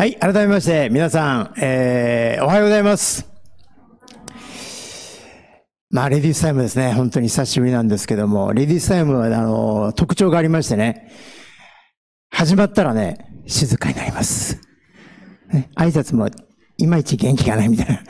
はい、改めまして皆さん、えー、おはようございます。まあ、レディースタイムですね。本当に久しぶりなんですけども、レディースタイムは、あの、特徴がありましてね、始まったらね、静かになります。ね、挨拶も、いまいち元気がないみたいな。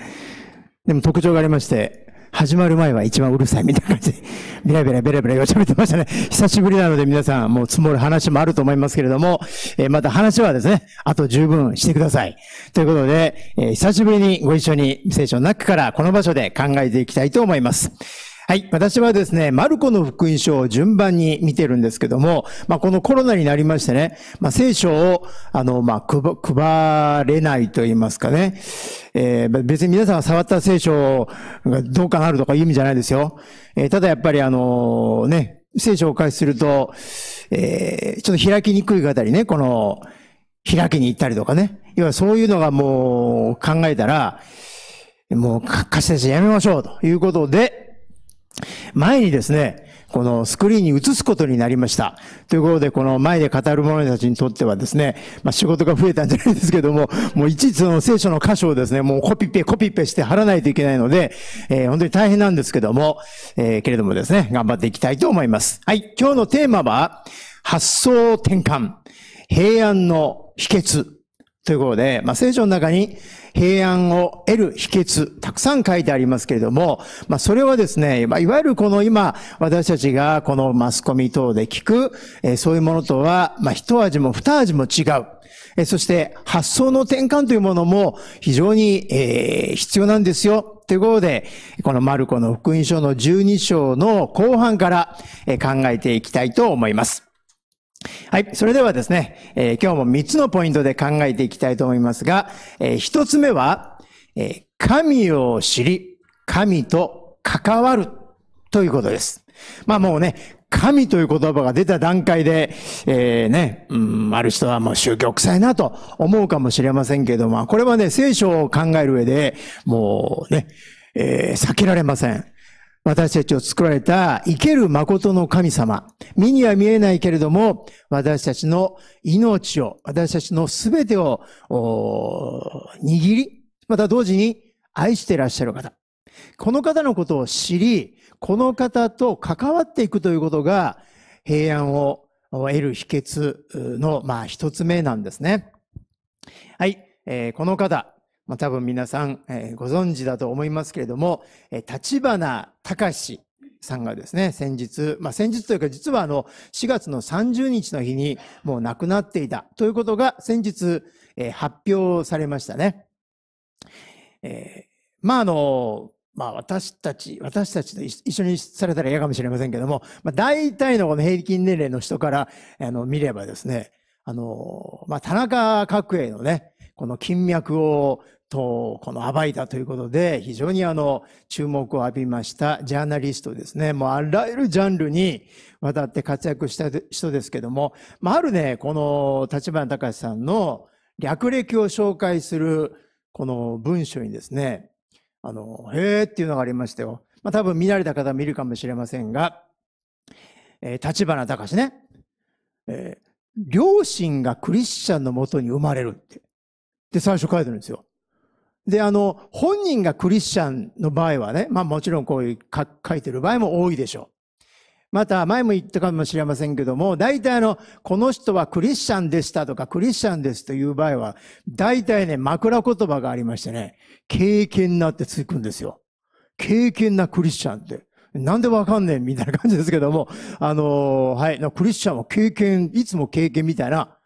でも特徴がありまして、始まる前は一番うるさいみたいな感じで、ベラベラベラベラ喋ってましたね。久しぶりなので皆さん、もう積もる話もあると思いますけれども、えー、また話はですね、あと十分してください。ということで、えー、久しぶりにご一緒に聖書の中からこの場所で考えていきたいと思います。はい。私はですね、マルコの福音書を順番に見てるんですけども、まあ、このコロナになりましてね、まあ、聖書を、あの、まあ、配れないと言いますかね。えー、別に皆さんが触った聖書がどうかなるとかいう意味じゃないですよ。えー、ただやっぱりあのね、聖書を開始すると、えー、ちょっと開きにくい方にね、この、開きに行ったりとかね。要はそういうのがもう考えたら、もう貸し出しやめましょうということで、前にですね、このスクリーンに移すことになりました。ということで、この前で語る者たちにとってはですね、まあ、仕事が増えたんじゃないですけども、もういちいちその聖書の箇所をですね、もうコピペコピペして貼らないといけないので、えー、本当に大変なんですけども、えー、けれどもですね、頑張っていきたいと思います。はい、今日のテーマは、発想転換、平安の秘訣ということで、まあ、聖書の中に平安を得る秘訣、たくさん書いてありますけれども、まあ、それはですね、まあ、いわゆるこの今、私たちがこのマスコミ等で聞く、えー、そういうものとは、まあ、一味も二味も違う。えー、そして、発想の転換というものも非常に、えー、必要なんですよ。ということで、このマルコの福音書の12章の後半から考えていきたいと思います。はい。それではですね、えー、今日も3つのポイントで考えていきたいと思いますが、えー、1つ目は、えー、神を知り、神と関わるということです。まあもうね、神という言葉が出た段階で、えー、ね、うん、ある人はもう宗教臭いなと思うかもしれませんけども、これはね、聖書を考える上で、もうね、えー、避けられません。私たちを作られた生ける誠の神様。身には見えないけれども、私たちの命を、私たちの全てを、握り、また同時に愛していらっしゃる方。この方のことを知り、この方と関わっていくということが、平安を得る秘訣の、まあ、一つ目なんですね。はい。えー、この方、まあ、多分皆さん、えー、ご存知だと思いますけれども、えー、立花隆さんがですね、先日、まあ、先日というか実はあの、4月の30日の日にもう亡くなっていたということが先日、えー、発表されましたね。えー、まああの、まあ私たち、私たちと一緒にされたら嫌かもしれませんけども、まあ大体のこの平均年齢の人からあの見ればですね、あの、まあ田中角栄のね、この金脈をと、この暴いたということで、非常にあの、注目を浴びましたジャーナリストですね。もうあらゆるジャンルにわたって活躍した人ですけども、まあ、あるね、この立花隆さんの略歴を紹介する、この文章にですね、あの、へーっていうのがありましたよ。まあ、多分見られた方もいるかもしれませんが、えー、立花隆ね、えー、両親がクリスチャンのもとに生まれるって。で、最初書いてるんですよ。で、あの、本人がクリスチャンの場合はね、まあもちろんこういう書いてる場合も多いでしょう。また、前も言ったかもしれませんけども、大体あの、この人はクリスチャンでしたとか、クリスチャンですという場合は、大体ね、枕言葉がありましてね、経験なってつくんですよ。経験なクリスチャンって。なんでわかんねえみたいな感じですけども、あのー、はい、クリスチャンは経験、いつも経験みたいな、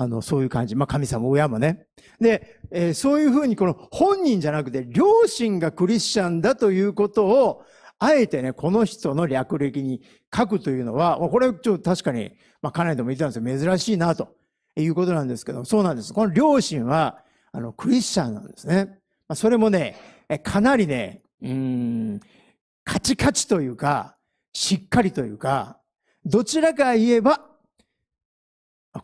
あの、そういう感じ。まあ、神様、親もね。で、えー、そういうふうにこの本人じゃなくて、両親がクリスチャンだということを、あえてね、この人の略歴に書くというのは、これちょっと確かに、まあ、なりでも言ってたんですよ。珍しいな、ということなんですけど、そうなんです。この両親は、あの、クリスチャンなんですね。まあ、それもね、かなりね、うん、カチカチというか、しっかりというか、どちらか言えば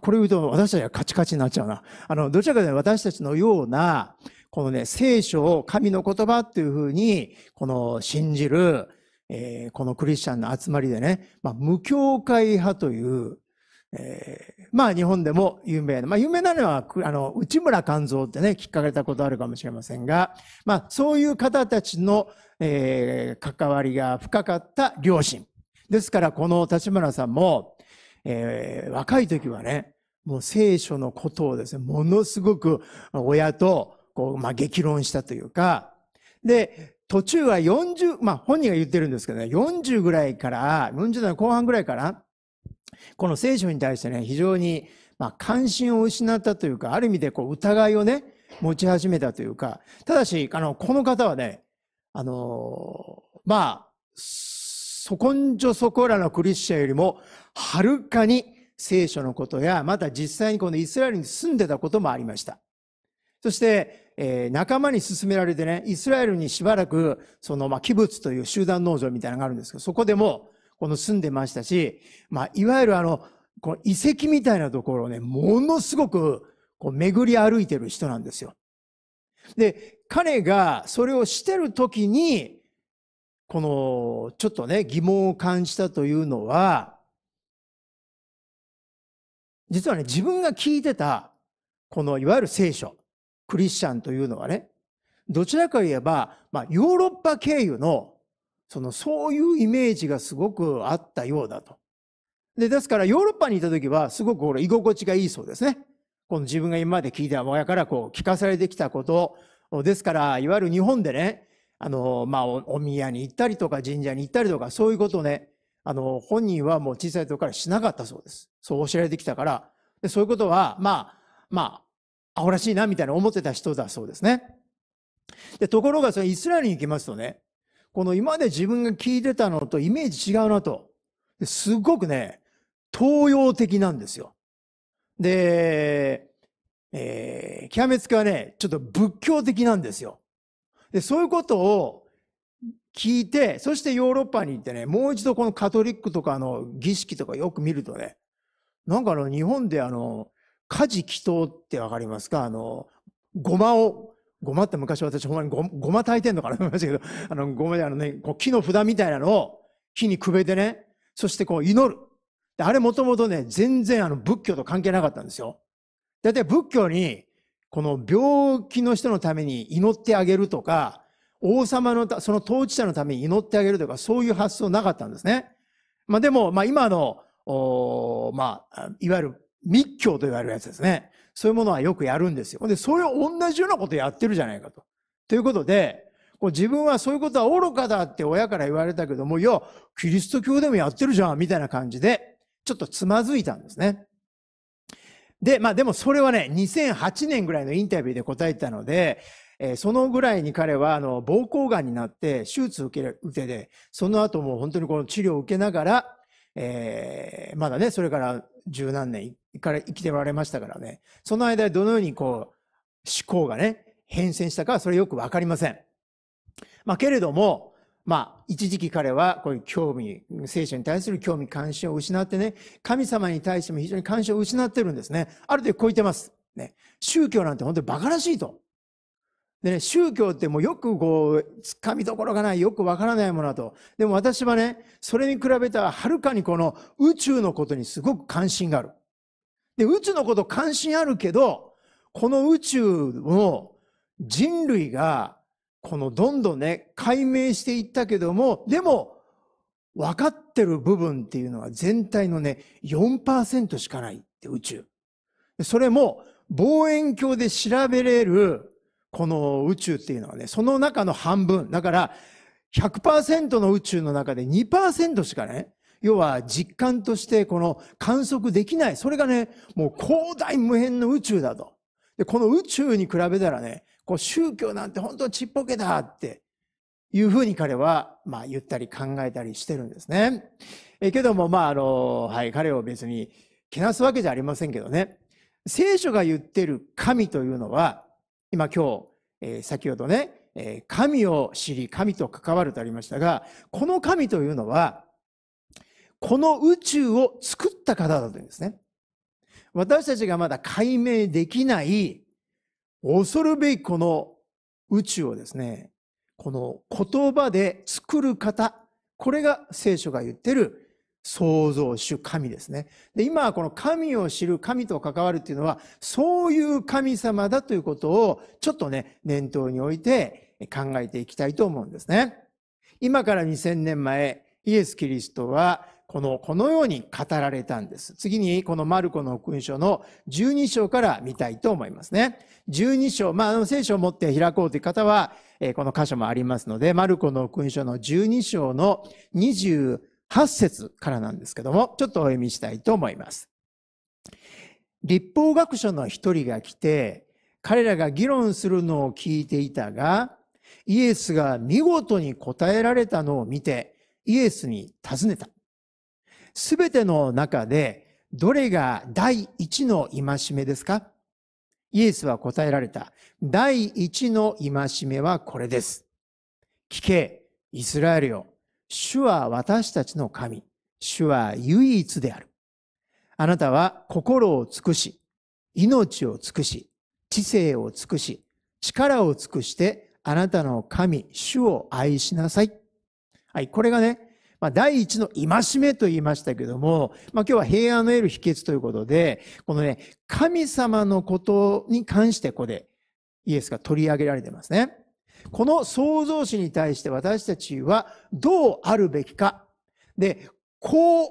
これ言うと私たちはカチカチになっちゃうな。あの、どちらかというと私たちのような、このね、聖書を神の言葉っていうふうに、この信じる、えー、このクリスチャンの集まりでね、まあ、無教会派という、えー、まあ日本でも有名な、まあ有名なのは、あの、内村勘蔵ってね、聞かれたことあるかもしれませんが、まあそういう方たちの、えー、関わりが深かった両親。ですからこの立村さんも、えー、若い時はね、もう聖書のことをですね、ものすごく親と、こう、まあ、激論したというか、で、途中は40、まあ、本人が言ってるんですけどね、40ぐらいから、40代後半ぐらいから、この聖書に対してね、非常に、まあ、関心を失ったというか、ある意味でこう、疑いをね、持ち始めたというか、ただし、あの、この方はね、あのー、まあ、そこんじょそこらのクリスチャンよりも、はるかに聖書のことや、また実際にこのイスラエルに住んでたこともありました。そして、えー、仲間に勧められてね、イスラエルにしばらく、その、まあ、器物という集団農場みたいなのがあるんですけど、そこでも、この住んでましたし、まあ、いわゆるあの、この遺跡みたいなところをね、ものすごく、こう、巡り歩いてる人なんですよ。で、彼がそれをしてる時に、この、ちょっとね、疑問を感じたというのは、実はね、自分が聞いてた、この、いわゆる聖書、クリスチャンというのはね、どちらか言えば、まあ、ヨーロッパ経由の、その、そういうイメージがすごくあったようだと。で、ですから、ヨーロッパにいた時は、すごく、これ、居心地がいいそうですね。この自分が今まで聞いた親からこう聞かされてきたことですから、いわゆる日本でね、あの、まあ、お宮に行ったりとか神社に行ったりとか、そういうことね、あの、本人はもう小さい時からしなかったそうです。そう教えられてきたから、でそういうことは、まあ、まあ、アホらしいな、みたいな思ってた人だそうですね。で、ところが、そのイスラエルに行きますとね、この今まで自分が聞いてたのとイメージ違うなと。すっごくね、東洋的なんですよ。で、えー、極めつけはね、ちょっと仏教的なんですよ。で、そういうことを聞いて、そしてヨーロッパに行ってね、もう一度このカトリックとかの儀式とかよく見るとね、なんかあの、日本であの、家事祈祷ってわかりますかあの、ごまを、ごまって昔私ほんまにごごま炊いてんのかなと思 いましたけど、あの、ごまであのね、こう木の札みたいなのを木にくべてね、そしてこう祈る。であれもともとね、全然あの仏教と関係なかったんですよ。だいたい仏教にこの病気の人のために祈ってあげるとか、王様の、その統治者のために祈ってあげるとか、そういう発想なかったんですね。まあでも、まあ今の、まあ、いわゆる密教と言われるやつですね。そういうものはよくやるんですよ。で、それを同じようなことやってるじゃないかと。ということで、こう自分はそういうことは愚かだって親から言われたけども、いや、キリスト教でもやってるじゃん、みたいな感じで、ちょっとつまずいたんですね。で、まあでもそれはね、2008年ぐらいのインタビューで答えてたので、えー、そのぐらいに彼は、あの、膀胱がんになって手術受け受けて、その後も本当にこの治療を受けながら、えー、まだね、それから十何年から生きておられましたからね、その間どのようにこう、思考がね、変遷したかはそれよくわかりません。まあけれども、まあ、一時期彼はこういう興味、聖書に対する興味関心を失ってね、神様に対しても非常に関心を失ってるんですね。ある程度こう言ってます。ね。宗教なんて本当に馬鹿らしいと。でね、宗教ってもうよくこう、つかみどころがない、よくわからないものだと。でも私はね、それに比べたらはるかにこの宇宙のことにすごく関心がある。で、宇宙のこと関心あるけど、この宇宙の人類がこのどんどんね、解明していったけども、でも、分かってる部分っていうのは全体のね、4%しかないって宇宙。それも望遠鏡で調べれるこの宇宙っていうのはね、その中の半分。だから100%の宇宙の中で2%しかね、要は実感としてこの観測できない。それがね、もう広大無辺の宇宙だと。で、この宇宙に比べたらね、こう宗教なんて本当ちっぽけだっていうふうに彼は、まあ、言ったり考えたりしてるんですね。えけども、まあ、あの、はい、彼を別にけなすわけじゃありませんけどね。聖書が言ってる神というのは、今今日、えー、先ほどね、えー、神を知り、神と関わるとありましたが、この神というのは、この宇宙を作った方だというんですね。私たちがまだ解明できない恐るべきこの宇宙をですね、この言葉で作る方、これが聖書が言ってる創造主神ですね。で、今はこの神を知る神と関わるっていうのは、そういう神様だということを、ちょっとね、念頭に置いて考えていきたいと思うんですね。今から2000年前、イエス・キリストはこの、このように語られたんです。次に、このマルコの福音書の12章から見たいと思いますね。12章、まあ、あの、聖書を持って開こうという方は、えこの箇所もありますので、マルコの福音書の12章の28節からなんですけども、ちょっとお読みしたいと思います。立法学者の一人が来て、彼らが議論するのを聞いていたが、イエスが見事に答えられたのを見て、イエスに尋ねた。すべての中で、どれが第一の戒めですかイエスは答えられた。第一の戒めはこれです。聞け、イスラエルよ。主は私たちの神。主は唯一である。あなたは心を尽くし、命を尽くし、知性を尽くし、力を尽くして、あなたの神、主を愛しなさい。はい、これがね、まあ、第一の戒めと言いましたけども、まあ、今日は平安の得る秘訣ということで、このね、神様のことに関してここでイエスが取り上げられてますね。この創造主に対して私たちはどうあるべきか。で、こう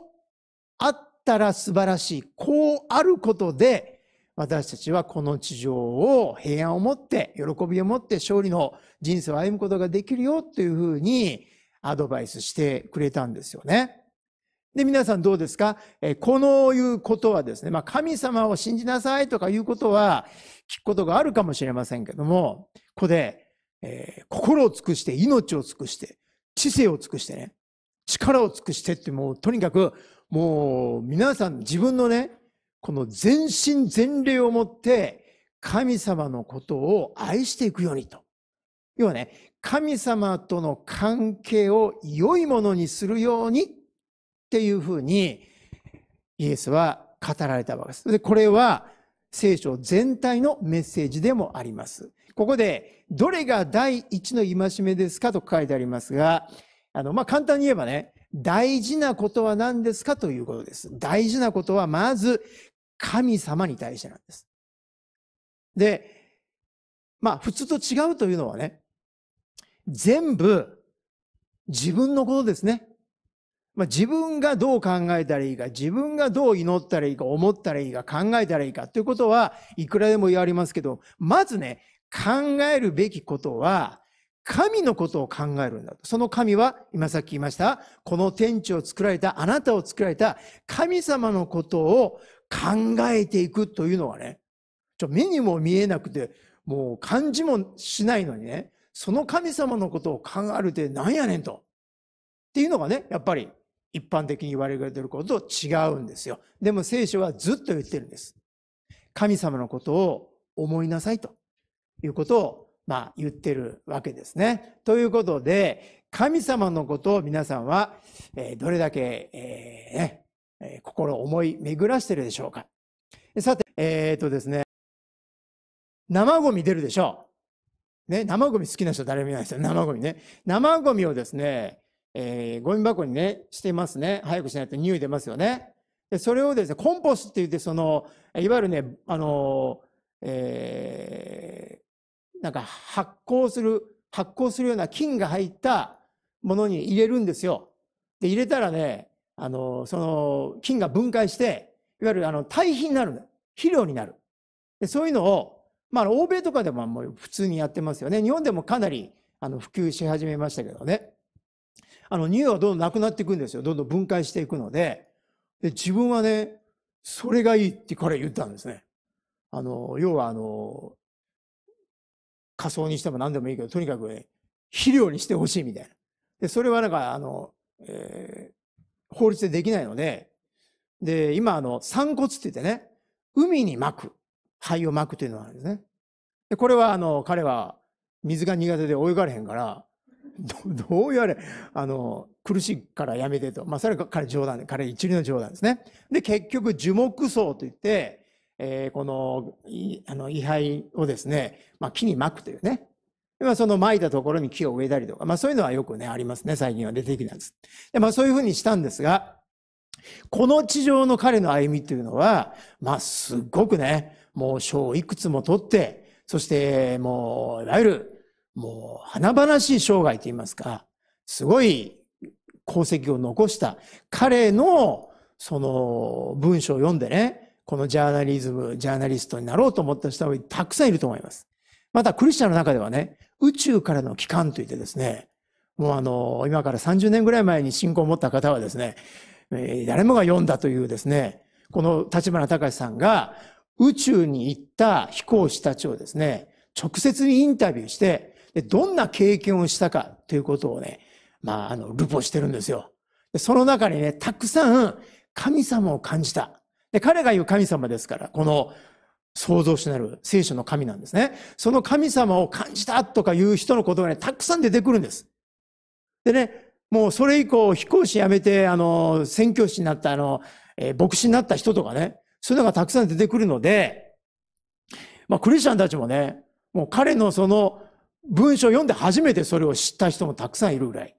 あったら素晴らしい。こうあることで、私たちはこの地上を平安を持って、喜びを持って勝利の人生を歩むことができるよというふうに、アドバイスしてくれたんですよね。で、皆さんどうですか、えこのいうことはですね、まあ、神様を信じなさいとかいうことは聞くことがあるかもしれませんけども、ここで、えー、心を尽くして、命を尽くして、知性を尽くしてね、力を尽くしてってもうとにかくもう皆さん自分のね、この全身全霊を持って神様のことを愛していくようにと。要はね、神様との関係を良いものにするようにっていうふうにイエスは語られたわけです。で、これは聖書全体のメッセージでもあります。ここで、どれが第一の戒めですかと書いてありますが、あの、まあ、簡単に言えばね、大事なことは何ですかということです。大事なことはまず神様に対してなんです。で、まあ普通と違うというのはね、全部自分のことですね。まあ、自分がどう考えたらいいか、自分がどう祈ったらいいか、思ったらいいか、考えたらいいかということはいくらでも言われますけど、まずね、考えるべきことは、神のことを考えるんだと。その神は、今さっき言いました、この天地を作られた、あなたを作られた神様のことを考えていくというのはね、ちょ目にも見えなくて、もう感じもしないのにね、その神様のことを考えるってなんやねんと。っていうのがね、やっぱり一般的に言われてることと違うんですよ。でも聖書はずっと言ってるんです。神様のことを思いなさいということを、まあ、言ってるわけですね。ということで、神様のことを皆さんは、えどれだけ、えー、ね、心を思い巡らしてるでしょうか。さて、えー、っとですね、生ゴミ出るでしょう。ね、生ゴミ好きな人誰もいないですよ。生ゴミね。生ゴミをですね、えー、ゴミ箱にね、してますね。早くしないと匂い出ますよね。で、それをですね、コンポスって言って、その、いわゆるね、あの、えー、なんか発酵する、発酵するような菌が入ったものに入れるんですよ。で、入れたらね、あの、その菌が分解して、いわゆるあの、堆肥になる肥料になる。でそういうのを、まあ、欧米とかでももう普通にやってますよね。日本でもかなりあの普及し始めましたけどね。あの、匂いはどんどんなくなっていくんですよ。どんどん分解していくので。で、自分はね、それがいいって彼は言ったんですね。あの、要はあの、仮想にしても何でもいいけど、とにかくね、肥料にしてほしいみたいな。で、それはなんか、あの、えー、法律でできないので、で、今あの、散骨って言ってね、海に撒く。灰をまくというのるんですね。でこれはあの彼は水が苦手で泳がれへんから どうやれあの苦しいからやめてと、まあ、それが彼冗談で彼一流の冗談ですね。で結局樹木葬といって、えー、このあの位牌をですね、まあ、木にまくというねまあ、その巻いたところに木を植えたりとか、まあ、そういうのはよくね、ありますね。最近は出てきたんです。でまあ、そういうふうにしたんですが、この地上の彼の歩みというのは、まあ、すっごくね、もう賞をいくつも取って、そしてもう、いわゆる、もう、華々しい生涯といいますか、すごい功績を残した彼の、その文章を読んでね、このジャーナリズム、ジャーナリストになろうと思った人はたくさんいると思います。また、クリスチャンの中ではね、宇宙からの帰還といってですね、もうあの、今から30年ぐらい前に信仰を持った方はですね、誰もが読んだというですね、この立花隆さんが宇宙に行った飛行士たちをですね、直接にインタビューして、どんな経験をしたかということをね、まあ、あの、ルポしてるんですよ。その中にね、たくさん神様を感じた。で彼が言う神様ですから、この創造主なる聖書の神なんですね。その神様を感じたとかいう人のことがね、たくさん出てくるんです。でね、もうそれ以降、飛行士辞めて、あの、宣教師になった、あの、えー、牧師になった人とかね、そういうのがたくさん出てくるので、まあ、クリスチャンたちもね、もう彼のその文章を読んで初めてそれを知った人もたくさんいるぐらい。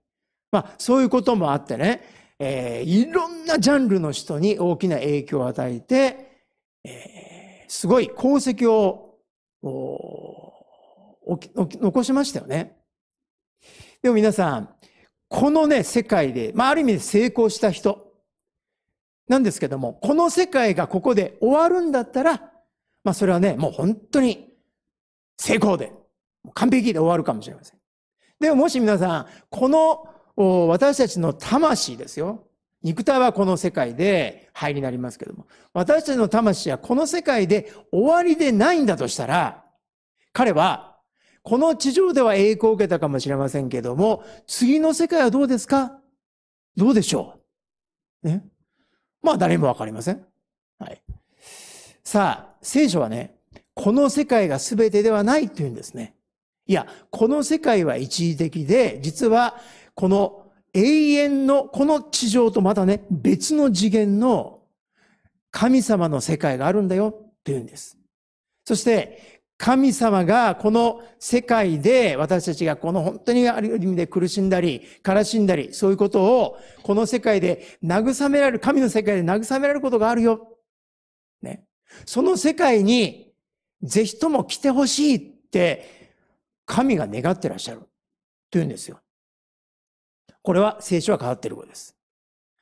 まあ、そういうこともあってね、えー、いろんなジャンルの人に大きな影響を与えて、えー、すごい功績を残しましたよね。でも皆さん、このね、世界で、まあ、ある意味で成功した人、なんですけども、この世界がここで終わるんだったら、まあそれはね、もう本当に成功で、完璧で終わるかもしれません。でももし皆さん、この私たちの魂ですよ。肉体はこの世界で灰になりますけども、私たちの魂はこの世界で終わりでないんだとしたら、彼は、この地上では栄光を受けたかもしれませんけども、次の世界はどうですかどうでしょうね。まあ誰もわかりません。はい。さあ、聖書はね、この世界が全てではないというんですね。いや、この世界は一時的で、実はこの永遠の、この地上とまたね、別の次元の神様の世界があるんだよっていうんです。そして、神様がこの世界で私たちがこの本当にある意味で苦しんだり、悲しんだり、そういうことをこの世界で慰められる、神の世界で慰められることがあるよ。ね。その世界にぜひとも来てほしいって神が願ってらっしゃる。というんですよ。これは聖書は変わっていることです。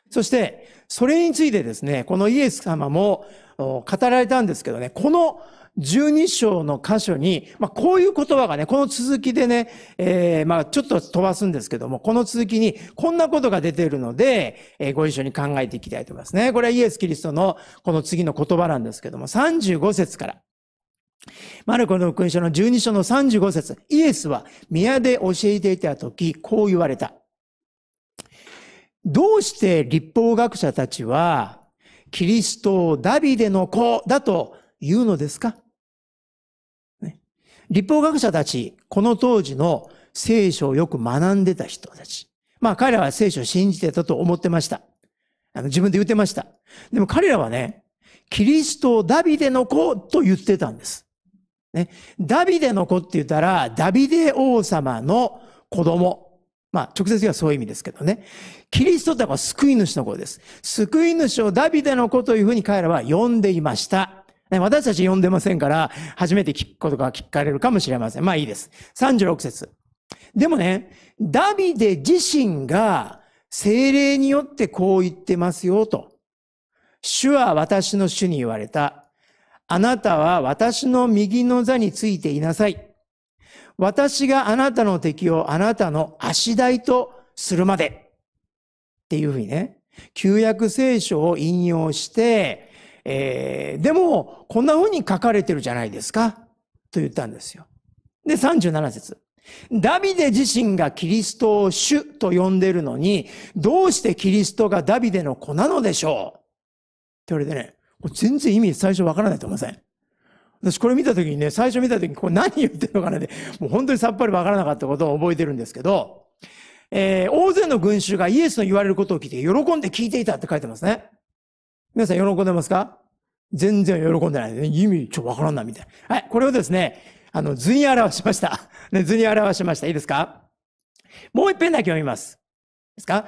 そして、それについてですね、このイエス様も語られたんですけどね、この12章の箇所に、まあ、こういう言葉がね、この続きでね、えー、まあ、ちょっと飛ばすんですけども、この続きにこんなことが出ているので、えー、ご一緒に考えていきたいと思いますね。これはイエス・キリストのこの次の言葉なんですけども、35節から。マルコの福音書の12章の35節イエスは宮で教えていた時、こう言われた。どうして立法学者たちは、キリストをダビデの子だと言うのですか立法学者たち、この当時の聖書をよく学んでた人たち。まあ彼らは聖書を信じてたと思ってました。あの自分で言ってました。でも彼らはね、キリストをダビデの子と言ってたんです。ね。ダビデの子って言ったら、ダビデ王様の子供。まあ直接はそういう意味ですけどね。キリストってのは救い主の子です。救い主をダビデの子というふうに彼らは呼んでいました。ね、私たち読んでませんから、初めて聞くことが聞かれるかもしれません。まあいいです。36節。でもね、ダビデ自身が精霊によってこう言ってますよと。主は私の主に言われた。あなたは私の右の座についていなさい。私があなたの敵をあなたの足台とするまで。っていうふうにね、旧約聖書を引用して、えー、でも、こんな風に書かれてるじゃないですか、と言ったんですよ。で、37節。ダビデ自身がキリストを主と呼んでるのに、どうしてキリストがダビデの子なのでしょうって言われてね、全然意味最初わからないと思いません。私これ見た時にね、最初見た時にこれ何言ってるのかなって、もう本当にさっぱりわからなかったことを覚えてるんですけど、えー、大勢の群衆がイエスの言われることを聞いて喜んで聞いていたって書いてますね。皆さん喜んでますか全然喜んでない。意味ちょっとわからんな、みたいな。はい、これをですね、あの、図に表しました。ね、図に表しました。いいですかもう一遍だけ読みます。ですか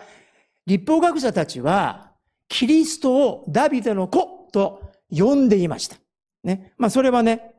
立法学者たちは、キリストをダビデの子と呼んでいました。ね。まあ、それはね、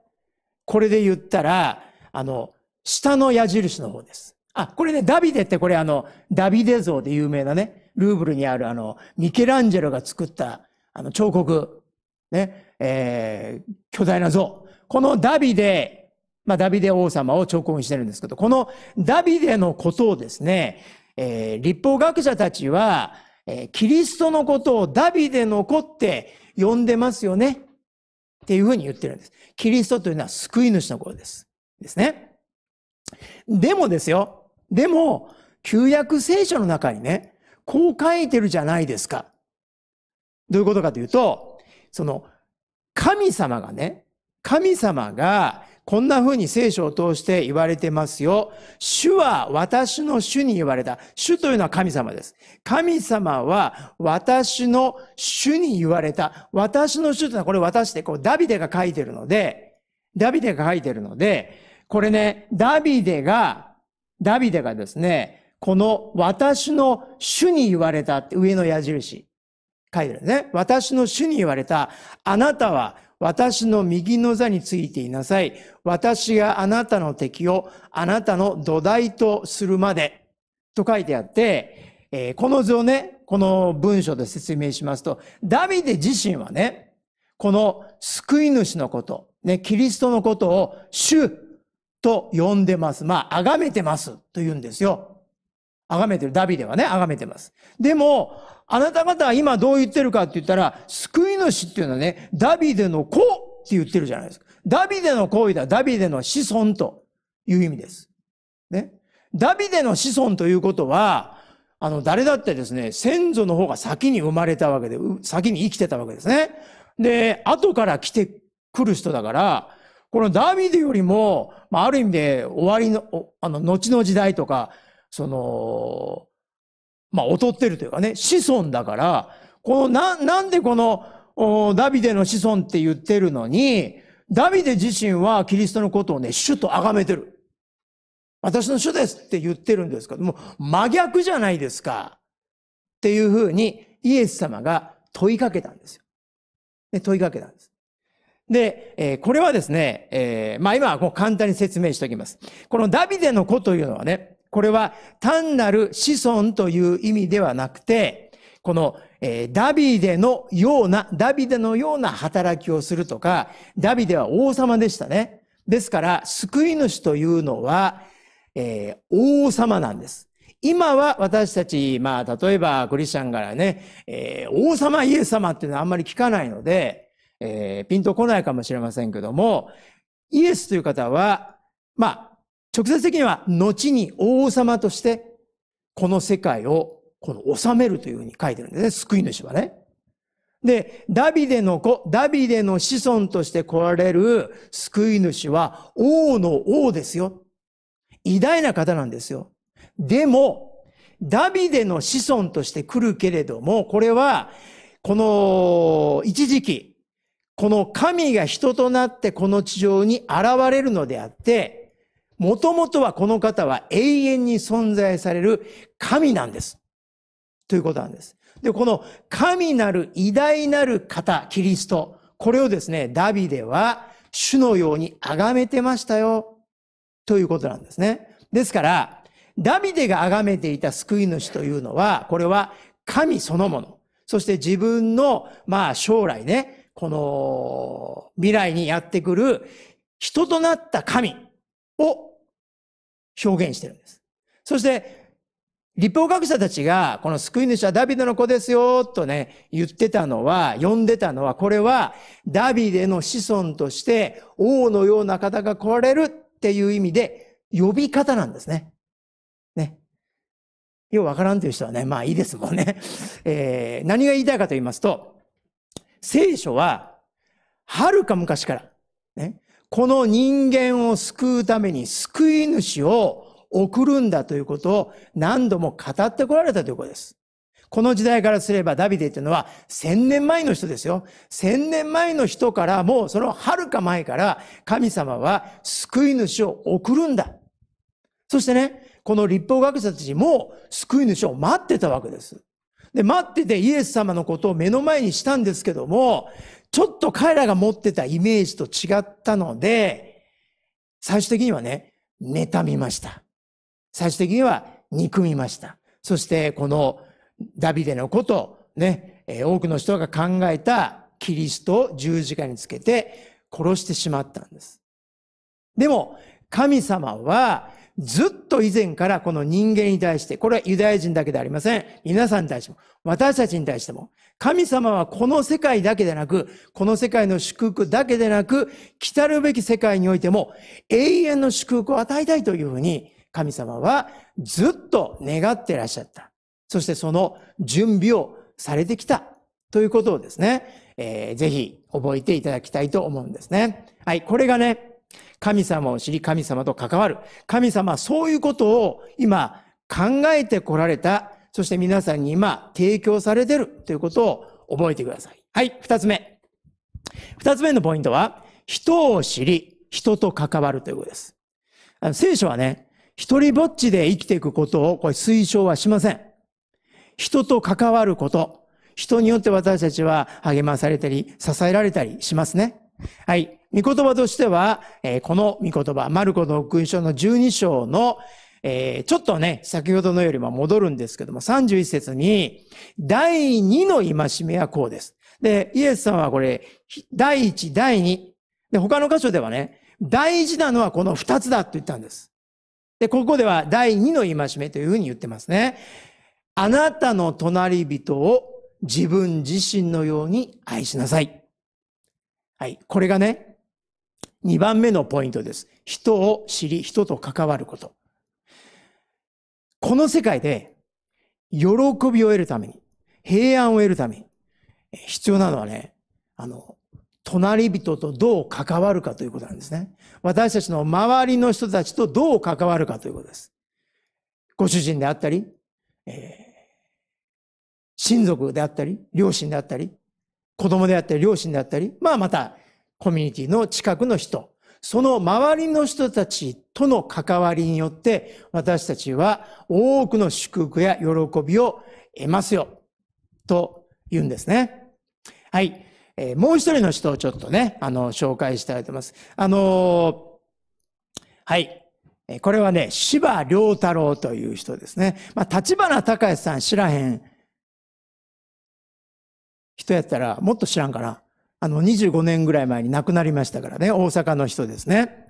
これで言ったら、あの、下の矢印の方です。あ、これね、ダビデってこれあの、ダビデ像で有名なね、ルーブルにあるあの、ミケランジェロが作ったあの彫刻、ね、えー、巨大な像。このダビデ、まあ、ダビデ王様を彫刻にしてるんですけど、このダビデのことをですね、えー、立法学者たちは、えー、キリストのことをダビデの子って呼んでますよね。っていうふうに言ってるんです。キリストというのは救い主のことです。ですね。でもですよ。でも、旧約聖書の中にね、こう書いてるじゃないですか。どういうことかというと、その、神様がね、神様がこんな風に聖書を通して言われてますよ。主は私の主に言われた。主というのは神様です。神様は私の主に言われた。私の主というのはこれ私て、こうダビデが書いてるので、ダビデが書いてるので、これね、ダビデが、ダビデがですね、この私の主に言われたって上の矢印。書いてあるね。私の主に言われた、あなたは私の右の座についていなさい。私があなたの敵をあなたの土台とするまで。と書いてあって、えー、この図をね、この文章で説明しますと、ダビデ自身はね、この救い主のこと、ね、キリストのことを主と呼んでます。まあ、崇めてますと言うんですよ。崇めてる。ダビデはね、崇めてます。でも、あなた方は今どう言ってるかって言ったら、救い主っていうのはね、ダビデの子って言ってるじゃないですか。ダビデの行為だ。ダビデの子孫という意味です。ね。ダビデの子孫ということは、あの、誰だってですね、先祖の方が先に生まれたわけで、先に生きてたわけですね。で、後から来てくる人だから、このダビデよりも、まあ、ある意味で終わりの、あの、後の時代とか、その、まあ、劣ってるというかね、子孫だから、このな、なんでこの、ダビデの子孫って言ってるのに、ダビデ自身はキリストのことをね、主と崇めてる。私の主ですって言ってるんですけども、真逆じゃないですか。っていうふうにイエス様が問いかけたんですよ。問いかけたんです。で、えー、これはですね、えー、まあ今はこう簡単に説明しておきます。このダビデの子というのはね、これは単なる子孫という意味ではなくて、この、えダビデのような、ダビデのような働きをするとか、ダビデは王様でしたね。ですから、救い主というのは、えー、王様なんです。今は私たち、まあ、例えばクリスチャンからね、えー、王様イエス様っていうのはあんまり聞かないので、えー、ピンとこないかもしれませんけども、イエスという方は、まあ、直接的には後に王様としてこの世界をこの治めるというふうに書いてるんですね。救い主はね。で、ダビデの子、ダビデの子孫として来られる救い主は王の王ですよ。偉大な方なんですよ。でも、ダビデの子孫として来るけれども、これは、この一時期、この神が人となってこの地上に現れるのであって、もともとはこの方は永遠に存在される神なんです。ということなんです。で、この神なる偉大なる方、キリスト。これをですね、ダビデは主のように崇めてましたよ。ということなんですね。ですから、ダビデが崇めていた救い主というのは、これは神そのもの。そして自分の、まあ将来ね、この未来にやってくる人となった神。を表現してるんです。そして、立法学者たちが、この救い主はダビデの子ですよ、とね、言ってたのは、呼んでたのは、これは、ダビデの子孫として、王のような方が来られるっていう意味で、呼び方なんですね。ね。ようわからんという人はね、まあいいですもんね。えー、何が言いたいかと言いますと、聖書は、はるか昔から、ね、この人間を救うために救い主を送るんだということを何度も語ってこられたということです。この時代からすればダビデというのは千年前の人ですよ。千年前の人からもうその遥か前から神様は救い主を送るんだ。そしてね、この立法学者たちも救い主を待ってたわけです。で、待っててイエス様のことを目の前にしたんですけども、ちょっと彼らが持ってたイメージと違ったので、最終的にはね、妬みました。最終的には憎みました。そしてこのダビデのこと、ね、多くの人が考えたキリストを十字架につけて殺してしまったんです。でも、神様はずっと以前からこの人間に対して、これはユダヤ人だけではありません。皆さんに対しても、私たちに対しても、神様はこの世界だけでなく、この世界の祝福だけでなく、来るべき世界においても永遠の祝福を与えたいというふうに、神様はずっと願っていらっしゃった。そしてその準備をされてきたということをですね、えー、ぜひ覚えていただきたいと思うんですね。はい、これがね、神様を知り、神様と関わる。神様はそういうことを今考えてこられたそして皆さんに今提供されてるということを覚えてください。はい、二つ目。二つ目のポイントは、人を知り、人と関わるということです。あの聖書はね、一人ぼっちで生きていくことをこれ推奨はしません。人と関わること。人によって私たちは励まされたり、支えられたりしますね。はい。御言葉としては、えー、この御言葉、マルコの福音書の12章のえー、ちょっとね、先ほどのよりも戻るんですけども、31節に、第2の戒めはこうです。で、イエスさんはこれ、第1、第2。で、他の箇所ではね、大事なのはこの2つだって言ったんです。で、ここでは第2の戒めというふうに言ってますね。あなたの隣人を自分自身のように愛しなさい。はい。これがね、2番目のポイントです。人を知り、人と関わること。この世界で喜びを得るために、平安を得るために、必要なのはね、あの、隣人とどう関わるかということなんですね。私たちの周りの人たちとどう関わるかということです。ご主人であったり、えー、親族であったり、両親であったり、子供であったり、両親であったり、まあまた、コミュニティの近くの人、その周りの人たちとの関わりによって、私たちは多くの祝福や喜びを得ますよ。と言うんですね。はい。えー、もう一人の人をちょっとね、あの、紹介したいと思います。あのー、はい。これはね、芝良太郎という人ですね。まあ、立花隆さん知らへん人やったらもっと知らんかな。あの、25年ぐらい前に亡くなりましたからね、大阪の人ですね。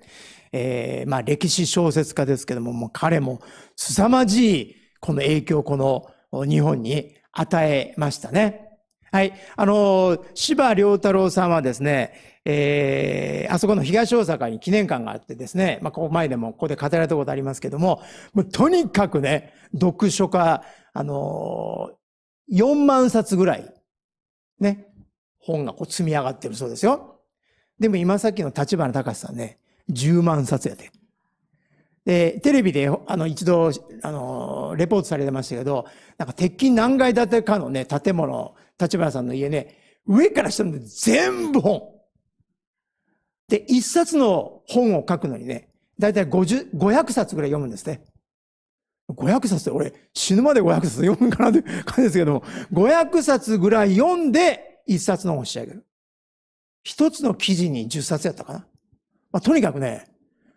えー、まあ歴史小説家ですけども、もう彼も凄まじいこの影響をこの日本に与えましたね。はい。あの、芝良太郎さんはですね、えー、あそこの東大阪に記念館があってですね、まあ、ここ前でもここで語られたことありますけども、もうとにかくね、読書家、あのー、4万冊ぐらい、ね、本がこう積み上がってるそうですよ。でも今さっきの立花隆さんね、10万冊やで。で、テレビで、あの、一度、あの、レポートされてましたけど、なんか鉄筋何階建てかのね、建物、立花さんの家ね、上から下まで全部本。で、一冊の本を書くのにね、だいたい50、500冊ぐらい読むんですね。500冊って俺死ぬまで500冊読むかなって感じですけども、500冊ぐらい読んで、一冊の本を仕上げる。一つの記事に十冊やったかな。まあ、とにかくね、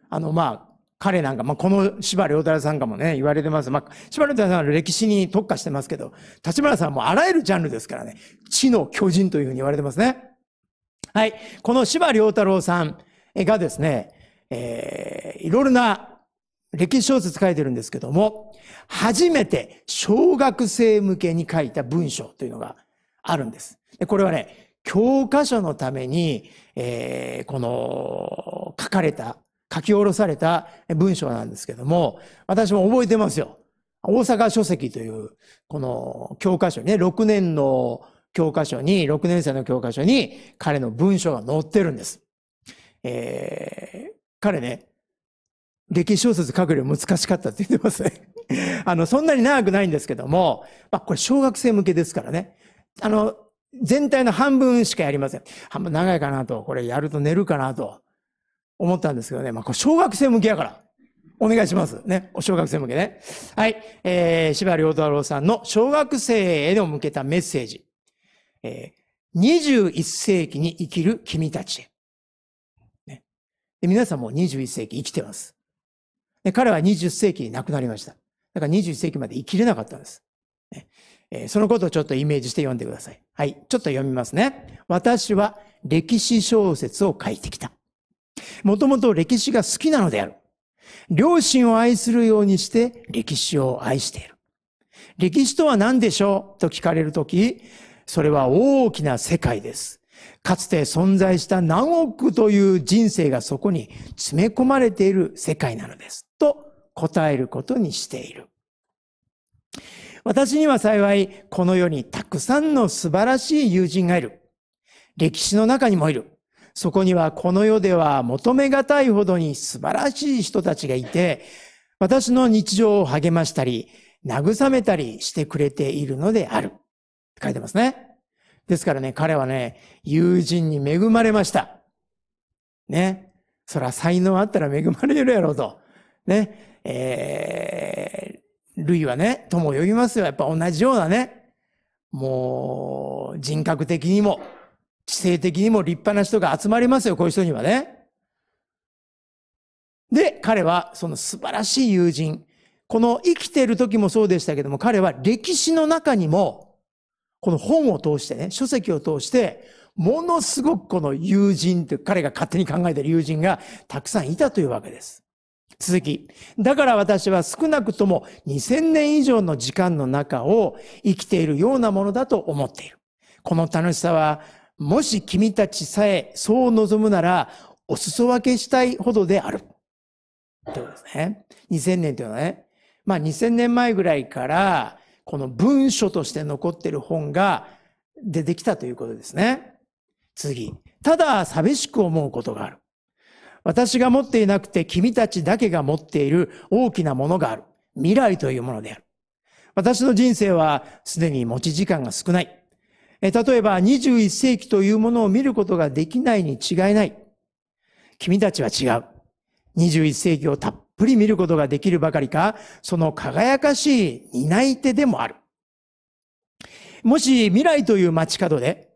あの、まあ、彼なんか、まあ、この柴良太郎さんかもね、言われてます。まあ、柴良太郎さんは歴史に特化してますけど、立花さんもあらゆるジャンルですからね、知の巨人というふうに言われてますね。はい。この柴良太郎さんがですね、えー、いろいろな歴史小説書いてるんですけども、初めて小学生向けに書いた文章というのがあるんです。でこれはね、教科書のために、えー、この書かれた、書き下ろされた文章なんですけども、私も覚えてますよ。大阪書籍という、この教科書ね、6年の教科書に、6年生の教科書に彼の文章が載ってるんです。えー、彼ね、歴史小説書くより難しかったって言ってますね。あの、そんなに長くないんですけども、まあこれ小学生向けですからね。あの、全体の半分しかやりません。半分長いかなと、これやると寝るかなと思ったんですけどね。まあ、これ小学生向けやから。お願いします。ね。お小学生向けね。はい。えー、柴良太郎さんの小学生への向けたメッセージ。えー、21世紀に生きる君たちへ。ね、で皆さんも21世紀生きてます。で彼は20世紀に亡くなりました。だから21世紀まで生きれなかったんです。ね、えそのことをちょっとイメージして読んでください。はい。ちょっと読みますね。私は歴史小説を書いてきた。もともと歴史が好きなのである。両親を愛するようにして歴史を愛している。歴史とは何でしょうと聞かれるとき、それは大きな世界です。かつて存在した何億という人生がそこに詰め込まれている世界なのです。と答えることにしている。私には幸い、この世にたくさんの素晴らしい友人がいる。歴史の中にもいる。そこにはこの世では求めがたいほどに素晴らしい人たちがいて、私の日常を励ましたり、慰めたりしてくれているのである。書いてますね。ですからね、彼はね、友人に恵まれました。ね。そら才能あったら恵まれるやろうと。ね。えー類はね、とも呼びますよ。やっぱ同じようなね、もう、人格的にも、知性的にも立派な人が集まりますよ、こういう人にはね。で、彼はその素晴らしい友人。この生きている時もそうでしたけども、彼は歴史の中にも、この本を通してね、書籍を通して、ものすごくこの友人って、彼が勝手に考えている友人がたくさんいたというわけです。続き。だから私は少なくとも2000年以上の時間の中を生きているようなものだと思っている。この楽しさは、もし君たちさえそう望むなら、お裾分けしたいほどである。ということですね。2000年というのはね、まあ2000年前ぐらいから、この文書として残っている本が出てきたということですね。次。ただ寂しく思うことがある。私が持っていなくて君たちだけが持っている大きなものがある。未来というものである。私の人生はすでに持ち時間が少ない。例えば21世紀というものを見ることができないに違いない。君たちは違う。21世紀をたっぷり見ることができるばかりか、その輝かしい担い手でもある。もし未来という街角で、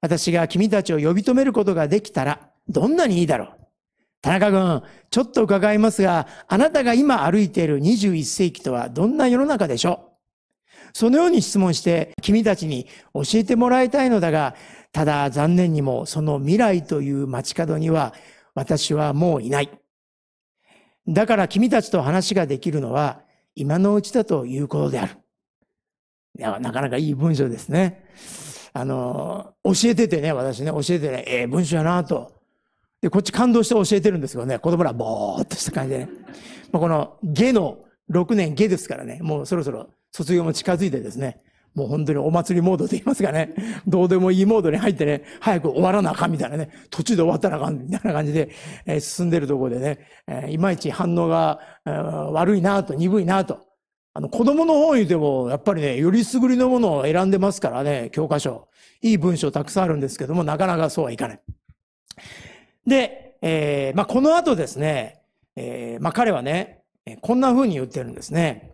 私が君たちを呼び止めることができたら、どんなにいいだろう。田中君、ちょっと伺いますが、あなたが今歩いている21世紀とはどんな世の中でしょうそのように質問して君たちに教えてもらいたいのだが、ただ残念にもその未来という街角には私はもういない。だから君たちと話ができるのは今のうちだということである。いや、なかなかいい文章ですね。あの、教えててね、私ね、教えてね、ええー、文章やなとで、こっち感動して教えてるんですけどね、子供らぼーっとした感じでね。まあ、この下の6年下ですからね、もうそろそろ卒業も近づいてですね、もう本当にお祭りモードと言いますかね、どうでもいいモードに入ってね、早く終わらなあかんみたいなね、途中で終わったらあかんみたいな感じで、え進んでるところでね、えいまいち反応が、悪いなと、鈍いなと。あの、子供の方言でても、やっぱりね、よりすぐりのものを選んでますからね、教科書。いい文章たくさんあるんですけども、なかなかそうはいかない。で、えー、まあ、この後ですね、えー、まあ、彼はね、こんな風に言ってるんですね。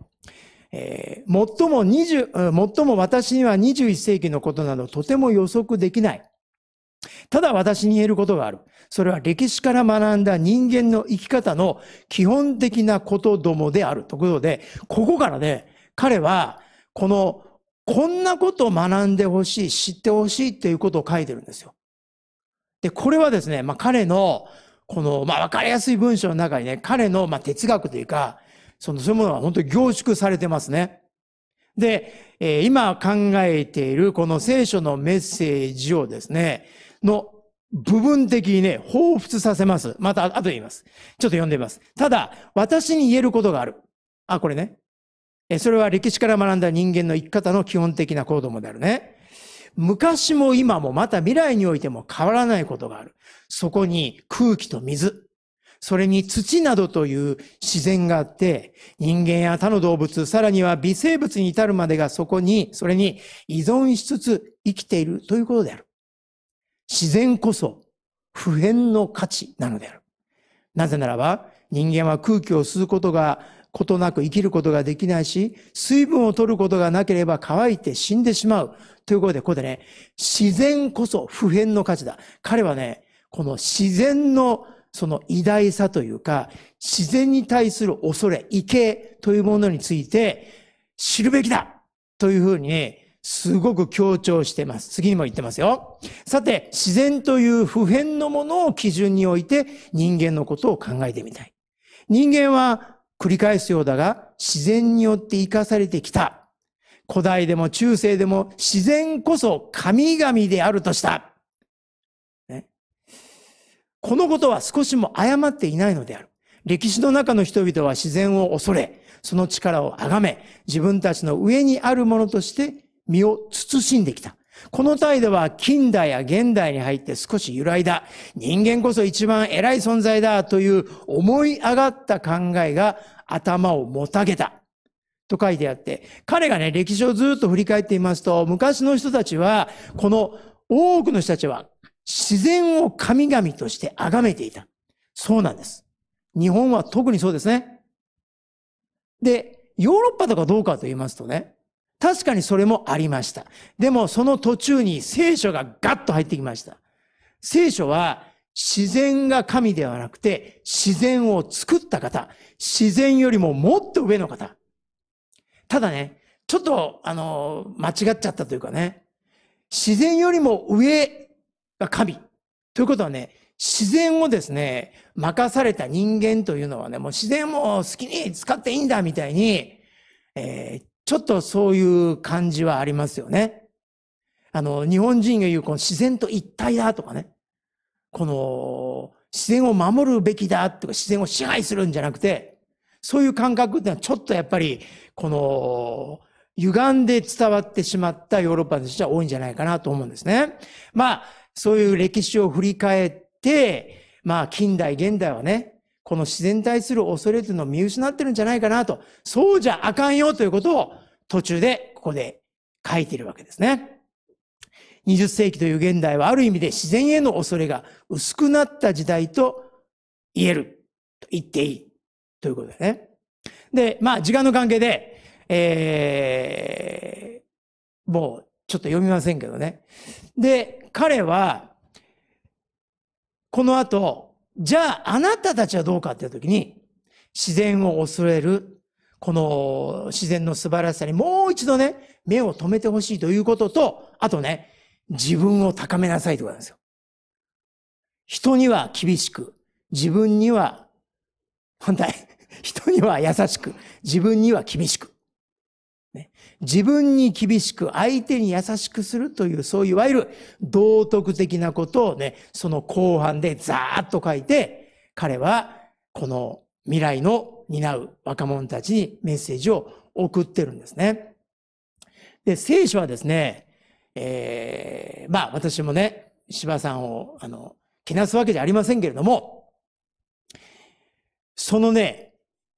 えー、最も二十、最も私には21世紀のことなどとても予測できない。ただ私に言えることがある。それは歴史から学んだ人間の生き方の基本的なことどもである。ということで、ここからね、彼は、この、こんなことを学んでほしい、知ってほしいっていうことを書いてるんですよ。で、これはですね、まあ、彼の、この、まあ、わかりやすい文章の中にね、彼の、まあ、哲学というか、その、そういうものは本当に凝縮されてますね。で、えー、今考えているこの聖書のメッセージをですね、の部分的にね、彷彿させます。また、後で言います。ちょっと読んでみます。ただ、私に言えることがある。あ、これね。え、それは歴史から学んだ人間の生き方の基本的な行動もであるね。昔も今もまた未来においても変わらないことがある。そこに空気と水、それに土などという自然があって、人間や他の動物、さらには微生物に至るまでがそこに、それに依存しつつ生きているということである。自然こそ普遍の価値なのである。なぜならば、人間は空気を吸うことがことなく生きることができないし、水分を取ることがなければ乾いて死んでしまう。ということで、ここでね、自然こそ普遍の価値だ。彼はね、この自然のその偉大さというか、自然に対する恐れ、畏敬というものについて知るべきだというふうに、ね、すごく強調してます。次にも言ってますよ。さて、自然という普遍のものを基準において人間のことを考えてみたい。人間は繰り返すようだが、自然によって生かされてきた。古代でも中世でも自然こそ神々であるとした。ね、このことは少しも誤っていないのである。歴史の中の人々は自然を恐れ、その力を崇め、自分たちの上にあるものとして身を慎んできた。この態度は近代や現代に入って少し揺らいだ。人間こそ一番偉い存在だという思い上がった考えが頭をもたげた。と書いてあって、彼がね、歴史をずっと振り返っていますと、昔の人たちは、この多くの人たちは、自然を神々として崇めていた。そうなんです。日本は特にそうですね。で、ヨーロッパとかどうかと言いますとね、確かにそれもありました。でもその途中に聖書がガッと入ってきました。聖書は自然が神ではなくて自然を作った方、自然よりももっと上の方。ただね、ちょっと、あの、間違っちゃったというかね、自然よりも上が神。ということはね、自然をですね、任された人間というのはね、もう自然も好きに使っていいんだみたいに、えー、ちょっとそういう感じはありますよね。あの、日本人が言うこの自然と一体だとかね、この自然を守るべきだとか自然を支配するんじゃなくて、そういう感覚っていうのはちょっとやっぱり、この、歪んで伝わってしまったヨーロッパの人は多いんじゃないかなと思うんですね。まあ、そういう歴史を振り返って、まあ、近代、現代はね、この自然に対する恐れというのを見失ってるんじゃないかなと、そうじゃあかんよということを途中でここで書いているわけですね。20世紀という現代はある意味で自然への恐れが薄くなった時代と言えると言っていいということでね。で、まあ、時間の関係で、えー、もう、ちょっと読みませんけどね。で、彼は、この後、じゃああなたたちはどうかっていう時に、自然を恐れる、この自然の素晴らしさにもう一度ね、目を留めてほしいということと、あとね、自分を高めなさいとてことなんですよ。人には厳しく、自分には反対。人には優しく、自分には厳しく。ね、自分に厳しく、相手に優しくするという、そういわゆる道徳的なことをね、その後半でザーッと書いて、彼はこの未来の担う若者たちにメッセージを送ってるんですね。で、聖書はですね、えー、まあ私もね、芝さんを、あの、けなすわけじゃありませんけれども、そのね、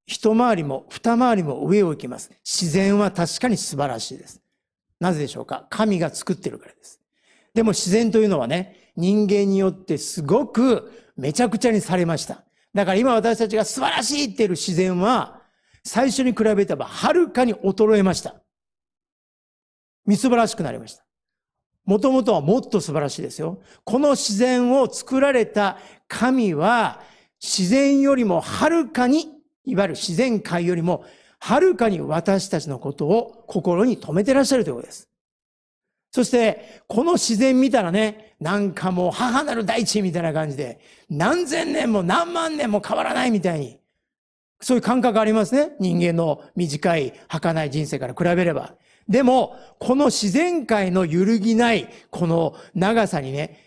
一回りも二回りも上を行きます。自然は確かに素晴らしいです。なぜでしょうか神が作ってるからです。でも自然というのはね、人間によってすごくめちゃくちゃにされました。だから今私たちが素晴らしいって言うる自然は、最初に比べたばはるかに衰えました。み素晴らしくなりました。もともとはもっと素晴らしいですよ。この自然を作られた神は、自然よりもはるかにいわゆる自然界よりも、はるかに私たちのことを心に留めてらっしゃるということです。そして、この自然見たらね、なんかもう母なる大地みたいな感じで、何千年も何万年も変わらないみたいに、そういう感覚ありますね。人間の短い、儚い人生から比べれば。でも、この自然界の揺るぎない、この長さにね、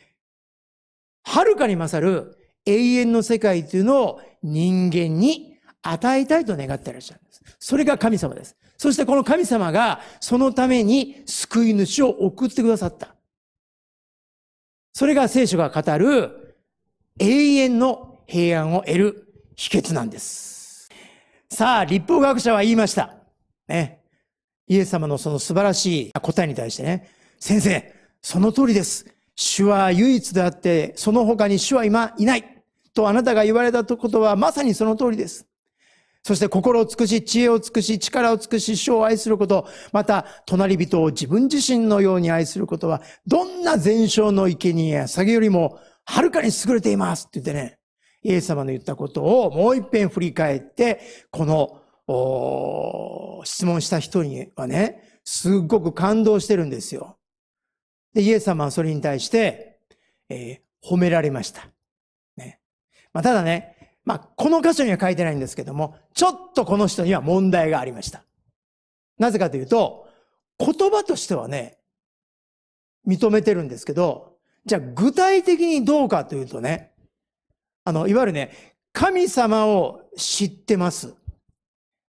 はるかに勝る永遠の世界というのを人間に与えたいと願っていらっしゃるんです。それが神様です。そしてこの神様がそのために救い主を送ってくださった。それが聖書が語る永遠の平安を得る秘訣なんです。さあ、立法学者は言いました。ね。イエス様のその素晴らしい答えに対してね、先生、その通りです。主は唯一であって、その他に主は今いない。とあなたが言われたことはまさにその通りです。そして心を尽くし、知恵を尽くし、力を尽くし、主を愛すること、また、隣人を自分自身のように愛することは、どんな前哨の生贄や詐欺よりも、はるかに優れていますって言ってね、イエス様の言ったことをもう一遍振り返って、この、質問した人にはね、すっごく感動してるんですよ。で、イエス様はそれに対して、えー、褒められました。ね。まあ、ただね、まあ、この箇所には書いてないんですけども、ちょっとこの人には問題がありました。なぜかというと、言葉としてはね、認めてるんですけど、じゃあ具体的にどうかというとね、あの、いわゆるね、神様を知ってます。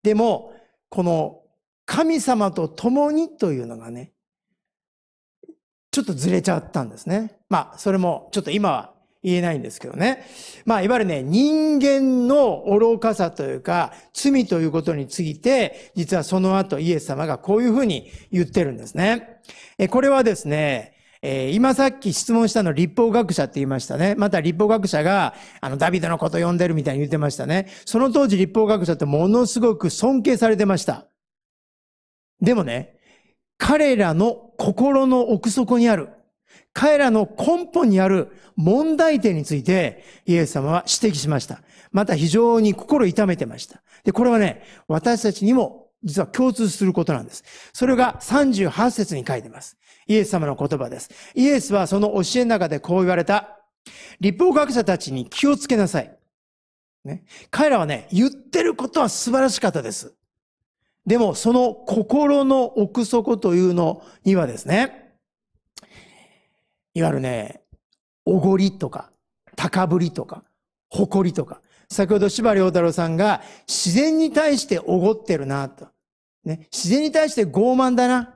でも、この神様と共にというのがね、ちょっとずれちゃったんですね。まあ、それもちょっと今は言えないんですけどね。まあ、いわゆるね、人間の愚かさというか、罪ということについて、実はその後イエス様がこういうふうに言ってるんですね。えこれはですね、え今さっき質問したの立法学者って言いましたね。また立法学者が、あの、ダビデのこと読んでるみたいに言ってましたね。その当時立法学者ってものすごく尊敬されてました。でもね、彼らの心の奥底にある彼らの根本にある問題点について、イエス様は指摘しました。また非常に心痛めてました。で、これはね、私たちにも実は共通することなんです。それが38節に書いてます。イエス様の言葉です。イエスはその教えの中でこう言われた。立法学者たちに気をつけなさい。ね。彼らはね、言ってることは素晴らしかったです。でも、その心の奥底というのにはですね、いわゆるね、おごりとか、高ぶりとか、誇りとか。先ほど柴良太郎さんが自然に対しておごってるなと。ね、自然に対して傲慢だな。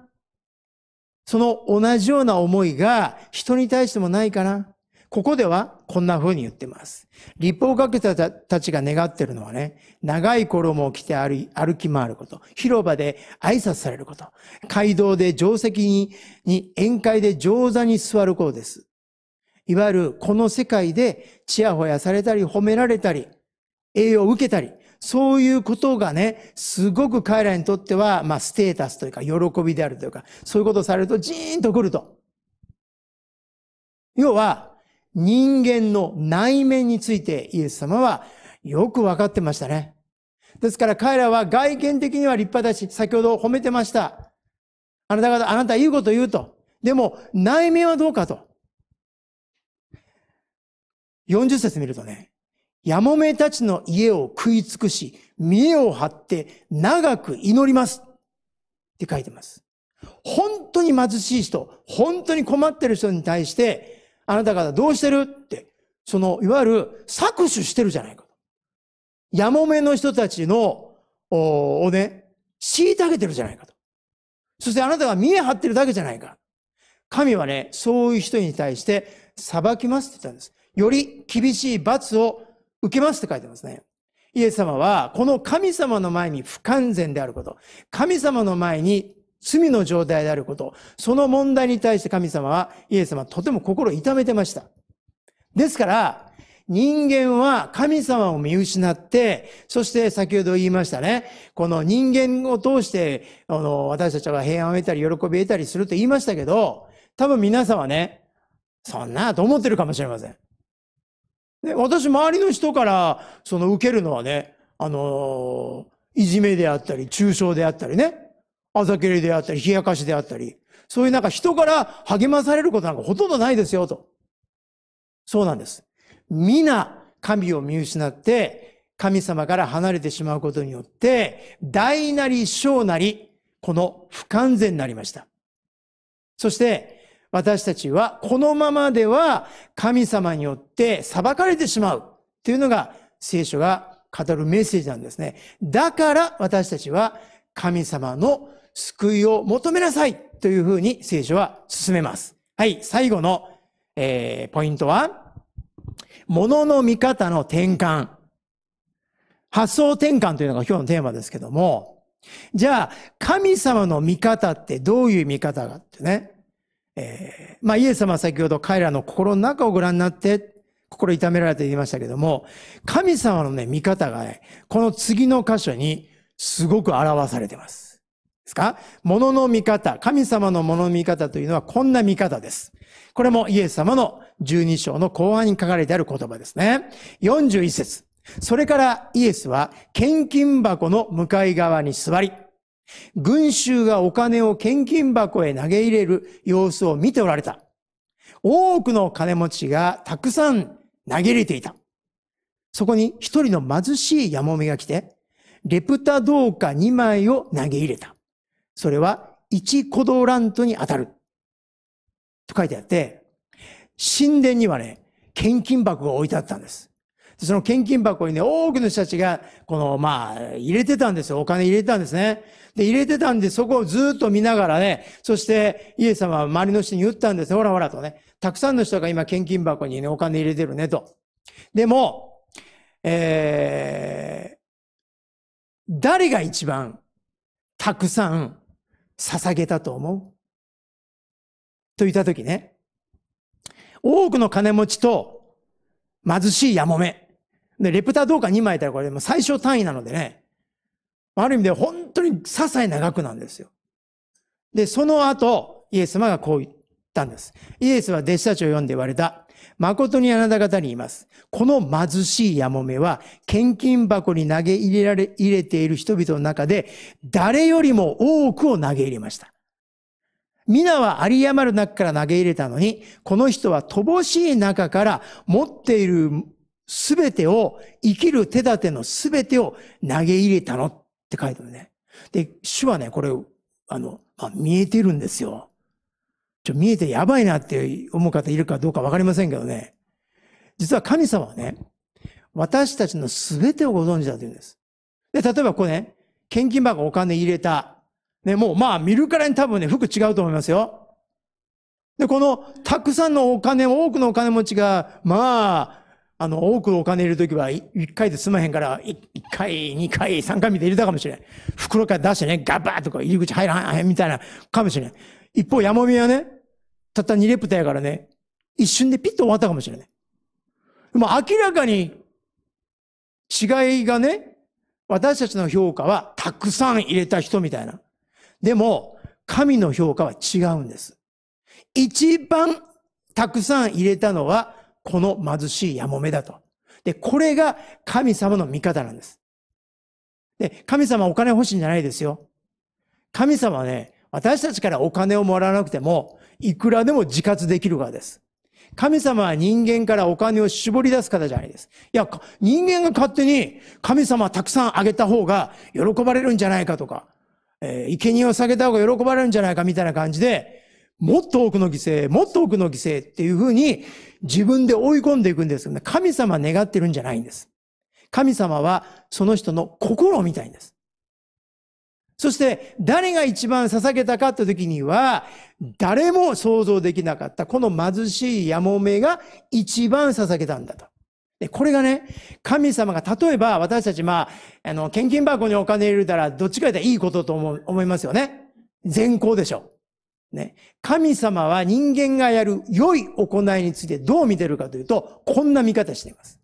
その同じような思いが人に対してもないかな。ここではこんな風に言ってます。立法学者たちが願ってるのはね、長い衣を着て歩き回ること、広場で挨拶されること、街道で定石に、に宴会で上座に座ることです。いわゆるこの世界でちやほやされたり褒められたり、栄養を受けたり、そういうことがね、すごく彼らにとっては、まあ、ステータスというか、喜びであるというか、そういうことをされると、ジーンと来ると。要は、人間の内面についてイエス様はよくわかってましたね。ですから彼らは外見的には立派だし、先ほど褒めてました。あなた方、あなた言うこと言うと。でも、内面はどうかと。40節見るとね、やもめたちの家を食い尽くし、見栄を張って長く祈ります。って書いてます。本当に貧しい人、本当に困ってる人に対して、あなた方どうしてるって、その、いわゆる搾取してるじゃないかと。やもめの人たちの、おをね、虐げてるじゃないかと。そしてあなたが見え張ってるだけじゃないか。神はね、そういう人に対して裁きますって言ったんです。より厳しい罰を受けますって書いてますね。イエス様は、この神様の前に不完全であること、神様の前に罪の状態であること、その問題に対して神様は、イエス様はとても心を痛めてました。ですから、人間は神様を見失って、そして先ほど言いましたね、この人間を通して、あの、私たちは平安を得たり、喜びを得たりすると言いましたけど、多分皆さんはね、そんなと思ってるかもしれません。で私、周りの人から、その受けるのはね、あの、いじめであったり、中傷であったりね、あざけりであったり、冷やかしであったり、そういうなんか人から励まされることなんかほとんどないですよ、と。そうなんです。皆、神を見失って、神様から離れてしまうことによって、大なり小なり、この不完全になりました。そして、私たちは、このままでは神様によって裁かれてしまうというのが聖書が語るメッセージなんですね。だから私たちは神様の救いを求めなさいというふうに聖書は進めます。はい、最後の、えー、ポイントは、物の見方の転換。発想転換というのが今日のテーマですけども、じゃあ、神様の見方ってどういう見方がってね、えー、まあ、イエス様は先ほど彼らの心の中をご覧になって、心痛められて言いましたけども、神様のね、見方がね、この次の箇所にすごく表されてます。ですか物の見方、神様の物の見方というのはこんな見方です。これもイエス様の12章の後半に書かれてある言葉ですね。41節それからイエスは献金箱の向かい側に座り、群衆がお金を献金箱へ投げ入れる様子を見ておられた。多くの金持ちがたくさん投げ入れていた。そこに一人の貧しいヤモめが来て、レプタ銅貨2枚を投げ入れた。それは一コドラントに当たる。と書いてあって、神殿にはね、献金箱が置いてあったんです。その献金箱にね、多くの人たちが、この、まあ、入れてたんですよ。お金入れてたんですね。で、入れてたんで、そこをずっと見ながらね、そして、イエス様は周りの人に言ったんですよ。ほらほらとね。たくさんの人が今、献金箱にね、お金入れてるね、と。でも、えー、誰が一番、たくさん、捧げたと思うと言ったときね、多くの金持ちと貧しいやもめ。で、レプターどうか2枚いたらこれも最小単位なのでね、ある意味で本当に些細な額なんですよ。で、その後、イエス様がこう言ったんです。イエスは弟子たちを読んで言われた。誠にあなた方に言います。この貧しいやもめは、献金箱に投げ入れられ、入れている人々の中で、誰よりも多くを投げ入れました。皆は有り余る中から投げ入れたのに、この人は乏しい中から持っているすべてを、生きる手立てのすべてを投げ入れたのって書いてあるね。で、主はね、これ、あの、まあ、見えてるんですよ。ちょ、見えてやばいなって思う方いるかどうかわかりませんけどね。実は神様はね、私たちの全てをご存知だと言うんです。で、例えばこれね、献金箱お金入れた。ね、もうまあ見るからに多分ね、服違うと思いますよ。で、この、たくさんのお金、多くのお金持ちが、まあ、あの、多くのお金入れるときは、一回で済まへんから、一回、二回、三回見て入れたかもしれん。袋から出してね、ガバーとか入り口入らへんみたいな、かもしれん。一方、やもみはね、たった2レプタやからね、一瞬でピッと終わったかもしれない。でも明らかに違いがね、私たちの評価はたくさん入れた人みたいな。でも、神の評価は違うんです。一番たくさん入れたのは、この貧しいやもめだと。で、これが神様の味方なんです。で、神様お金欲しいんじゃないですよ。神様はね、私たちからお金をもらわなくても、いくらでも自活できるからです。神様は人間からお金を絞り出す方じゃないです。いや、人間が勝手に神様たくさんあげた方が喜ばれるんじゃないかとか、えー、生贄を下げた方が喜ばれるんじゃないかみたいな感じで、もっと多くの犠牲、もっと多くの犠牲っていうふうに自分で追い込んでいくんですけどね、神様願ってるんじゃないんです。神様はその人の心を見たいんです。そして誰が一番捧げたかって時には、誰も想像できなかった、この貧しいやもめが一番捧げたんだと。で、これがね、神様が、例えば私たち、まあ、あの、献金箱にお金入れたら、どっちかでいいことと思思いますよね。善行でしょ。ね。神様は人間がやる良い行いについてどう見てるかというと、こんな見方しています。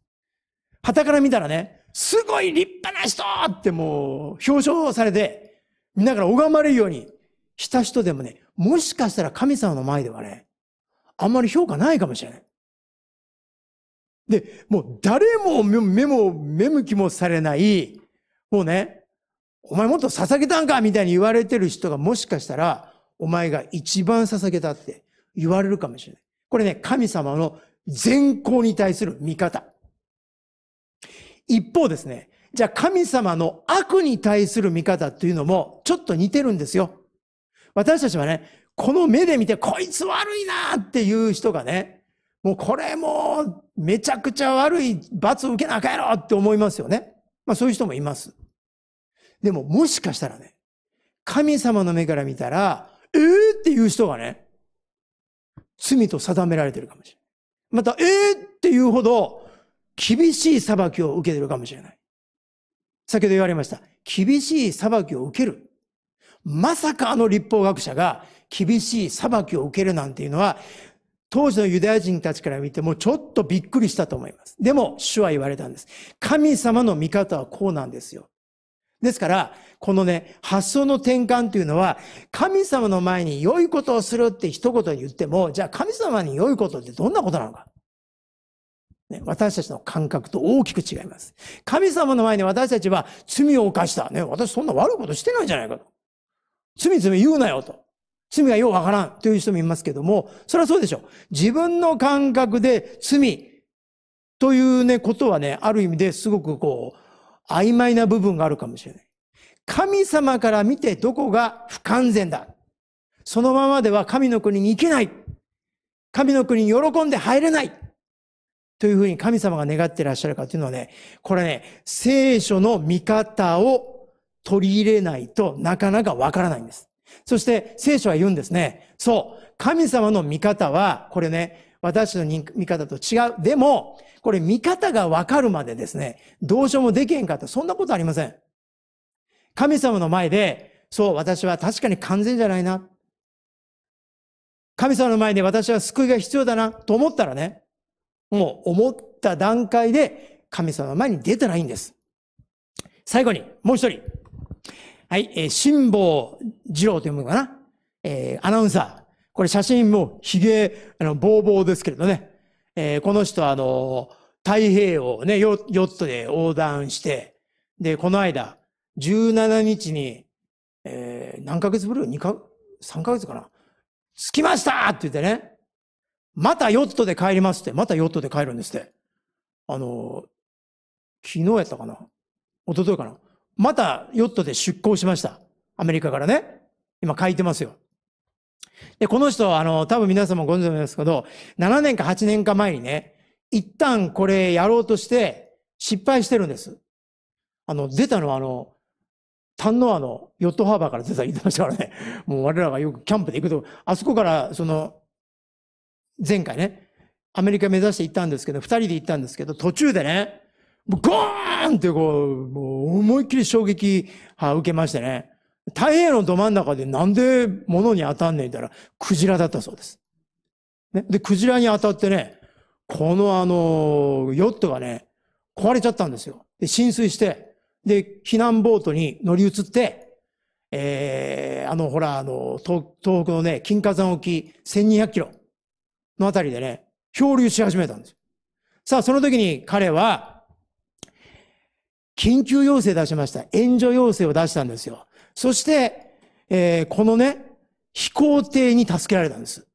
旗から見たらね、すごい立派な人ってもう表彰されて、皆から拝まれるようにした人でもね、もしかしたら神様の前ではね、あんまり評価ないかもしれない。で、もう誰も目も、目向きもされない、もうね、お前もっと捧げたんかみたいに言われてる人がもしかしたら、お前が一番捧げたって言われるかもしれない。これね、神様の善行に対する見方。一方ですね、じゃあ神様の悪に対する見方っていうのもちょっと似てるんですよ。私たちはね、この目で見てこいつ悪いなっていう人がね、もうこれもうめちゃくちゃ悪い罰を受けなあかんやろって思いますよね。まあそういう人もいます。でももしかしたらね、神様の目から見たら、えーっていう人がね、罪と定められてるかもしれない。また、えーっていうほど厳しい裁きを受けてるかもしれない。先ほど言われました。厳しい裁きを受ける。まさかあの立法学者が厳しい裁きを受けるなんていうのは、当時のユダヤ人たちから見てもちょっとびっくりしたと思います。でも、主は言われたんです。神様の見方はこうなんですよ。ですから、このね、発想の転換というのは、神様の前に良いことをするって一言に言っても、じゃあ神様に良いことってどんなことなのか。ね、私たちの感覚と大きく違います。神様の前に私たちは罪を犯した。ね、私そんな悪いことしてないじゃないかと。罪罪言うなよと。罪がようわからんという人もいますけども、それはそうでしょう。自分の感覚で罪というね、ことはね、ある意味ですごくこう、曖昧な部分があるかもしれない。神様から見てどこが不完全だ。そのままでは神の国に行けない。神の国に喜んで入れない。というふうに神様が願ってらっしゃるかというのはね、これね、聖書の見方を取り入れないとなかなかわからないんです。そして聖書は言うんですね。そう。神様の見方は、これね、私の見方と違う。でも、これ見方がわかるまでですね、どうしようもできへんかった。そんなことありません。神様の前で、そう、私は確かに完全じゃないな。神様の前で私は救いが必要だなと思ったらね、もう思った段階で神様の前に出たらいいんです。最後に、もう一人。はい、えー、辛抱二郎というのかな。えー、アナウンサー。これ写真も髭、あの、ぼうぼうですけれどね。えー、この人はあの、太平洋をね、ヨットで横断して、で、この間、17日に、えー、何ヶ月ぶり ?2 か、3ヶ月かな着きましたって言ってね、またヨットで帰りますって、またヨットで帰るんですって。あの、昨日やったかな一昨日かなまたヨットで出港しました。アメリカからね。今書いてますよ。で、この人、あの、多分皆さんもご存知ですけど、7年か8年か前にね、一旦これやろうとして失敗してるんです。あの、出たのはあの、丹野アの、ヨットハーバーから出た言ってましたからね。もう我らがよくキャンプで行くと、あそこからその、前回ね、アメリカ目指して行ったんですけど、二人で行ったんですけど、途中でね、ゴーンってこう、もう思いっきり衝撃は受けましてね、太平洋のど真ん中でなんで物に当たんねえんだら、クジラだったそうです。ね。で、クジラに当たってね、このあの、ヨットがね、壊れちゃったんですよ。で、浸水して、で、避難ボートに乗り移って、えー、あの、ほら、あの、東北のね、金華山沖1200キロ。の辺りでね、漂流し始めたんです。さあ、その時に彼は、緊急要請出しました。援助要請を出したんですよ。そして、えー、このね、飛行艇に助けられたんです。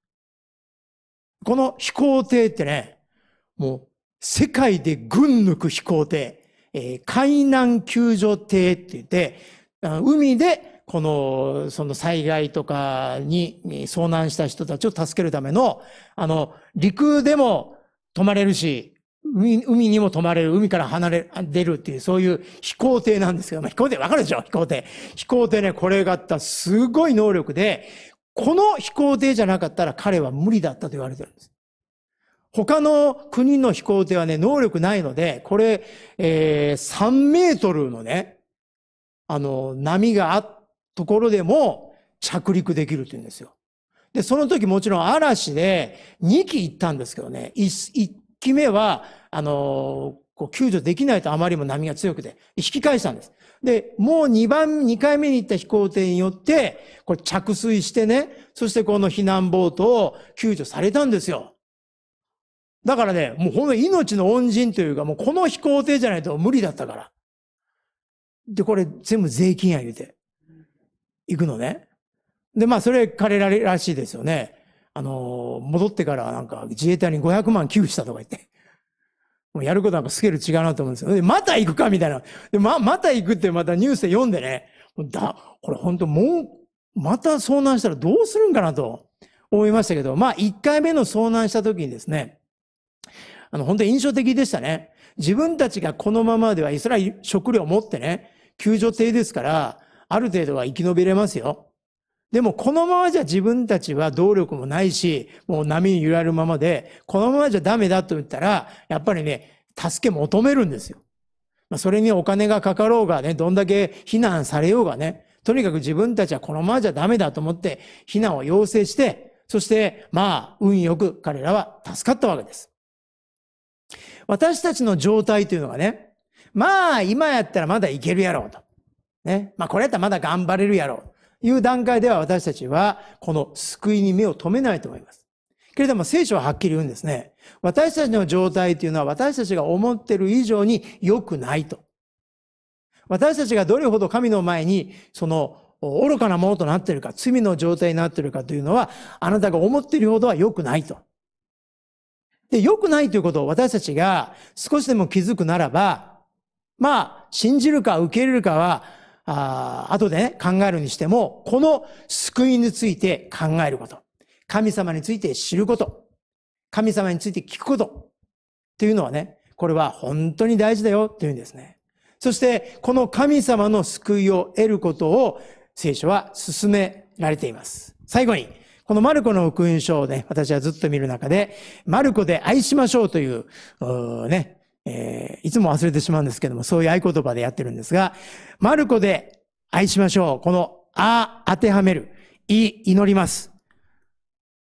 この飛行艇ってね、もう、世界で軍抜く飛行艇、えー、海難救助艇って言って、海でこの、その災害とかに遭難した人たちを助けるための、あの、陸でも泊まれるし、海海にも泊まれる、海から離れ、出るっていう、そういう飛行艇なんですけど、まあ、飛行艇わかるでしょ飛行艇。飛行艇ね、これがあったすごい能力で、この飛行艇じゃなかったら彼は無理だったと言われてるんです。他の国の飛行艇はね、能力ないので、これ、えー、3メートルのね、あの、波があっところでも着陸できるって言うんですよ。で、その時もちろん嵐で2機行ったんですけどね、1, 1機目は、あのー、こう救助できないとあまりも波が強くて、引き返したんです。で、もう2番、2回目に行った飛行艇によって、これ着水してね、そしてこの避難ボートを救助されたんですよ。だからね、もうほんの命の恩人というか、もうこの飛行艇じゃないと無理だったから。で、これ全部税金や言うて。行くのね。で、まあ、それ彼ららしいですよね。あの、戻ってからなんか自衛隊に500万寄付したとか言って。もうやることなんかスケール違うなと思うんですよ。で、また行くかみたいな。で、ま、また行くってまたニュースで読んでね。だ、これ本当もう、また遭難したらどうするんかなと思いましたけど、まあ、1回目の遭難した時にですね、あの、本当に印象的でしたね。自分たちがこのままではイスラエル食料を持ってね、救助艇ですから、ある程度は生き延びれますよ。でもこのままじゃ自分たちは動力もないし、もう波に揺られるままで、このままじゃダメだと言ったら、やっぱりね、助け求めるんですよ。まあ、それにお金がかかろうがね、どんだけ避難されようがね、とにかく自分たちはこのままじゃダメだと思って避難を要請して、そしてまあ運よく彼らは助かったわけです。私たちの状態というのがね、まあ今やったらまだいけるやろうと。ね。まあ、これやったらまだ頑張れるやろう。いう段階では私たちは、この救いに目を留めないと思います。けれども、聖書ははっきり言うんですね。私たちの状態というのは私たちが思ってる以上に良くないと。私たちがどれほど神の前に、その、愚かなものとなっているか、罪の状態になっているかというのは、あなたが思っているほどは良くないと。で、良くないということを私たちが少しでも気づくならば、まあ、信じるか受け入れるかは、あ後でね、考えるにしても、この救いについて考えること。神様について知ること。神様について聞くこと。っていうのはね、これは本当に大事だよっていうんですね。そして、この神様の救いを得ることを聖書は進められています。最後に、このマルコの福音書をね、私はずっと見る中で、マルコで愛しましょうという、うね、えー、いつも忘れてしまうんですけども、そういう合言葉でやってるんですが、マルコで愛しましょう。この、あ、当てはめる。い、祈ります。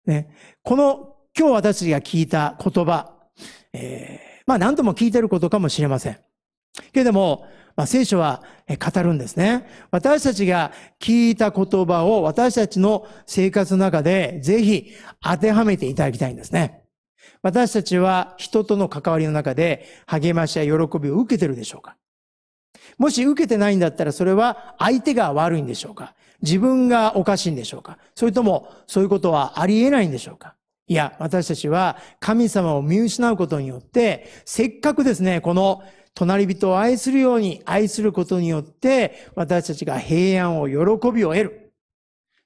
ね。この、今日私が聞いた言葉、えー、まあ何度も聞いてることかもしれません。けれども、まあ、聖書は語るんですね。私たちが聞いた言葉を私たちの生活の中でぜひ当てはめていただきたいんですね。私たちは人との関わりの中で励ましや喜びを受けてるでしょうかもし受けてないんだったらそれは相手が悪いんでしょうか自分がおかしいんでしょうかそれともそういうことはあり得ないんでしょうかいや、私たちは神様を見失うことによって、せっかくですね、この隣人を愛するように愛することによって、私たちが平安を喜びを得る。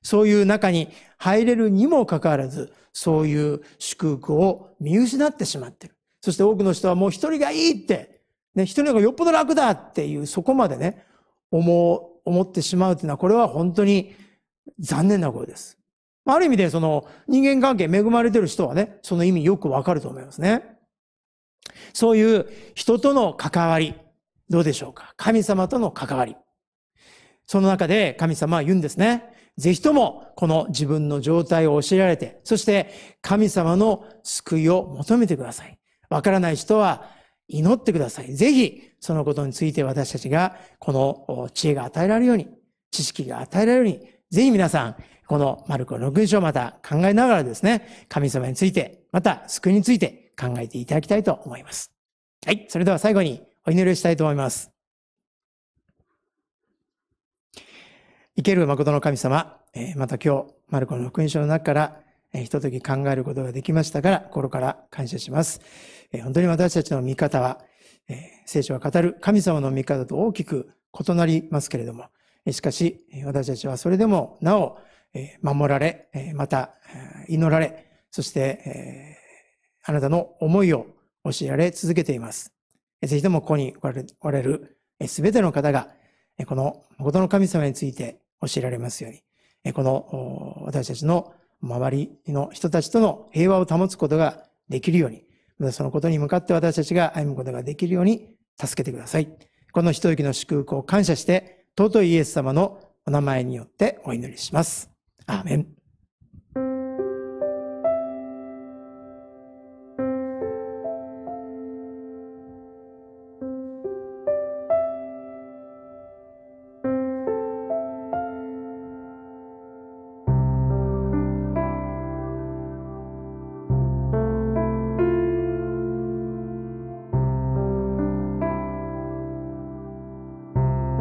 そういう中に入れるにもかかわらず、そういう祝福を見失ってしまってる。そして多くの人はもう一人がいいって、ね、一人の方がよっぽど楽だっていう、そこまでね、思う、思ってしまうというのは、これは本当に残念なことです。ある意味で、その人間関係恵まれてる人はね、その意味よくわかると思いますね。そういう人との関わり、どうでしょうか神様との関わり。その中で神様は言うんですね。ぜひともこの自分の状態を教えられて、そして神様の救いを求めてください。わからない人は祈ってください。ぜひそのことについて私たちがこの知恵が与えられるように、知識が与えられるように、ぜひ皆さん、このマルコ6章また考えながらですね、神様について、また救いについて考えていただきたいと思います。はい。それでは最後にお祈りしたいと思います。生ける誠の神様、えー、また今日、マルコの福音書の中から、えー、ひととき考えることができましたから、心から感謝します。えー、本当に私たちの見方は、えー、聖書が語る神様の見方と大きく異なりますけれども、しかし、私たちはそれでもなお、えー、守られ、えー、また、祈られ、そして、えー、あなたの思いを教えられ続けています。ぜひともここにおられるすべての方が、この誠の神様について教えられますように、この私たちの周りの人たちとの平和を保つことができるように、そのことに向かって私たちが歩むことができるように助けてください。この一息の祝福を感謝して、尊いイエス様のお名前によってお祈りします。アーメン。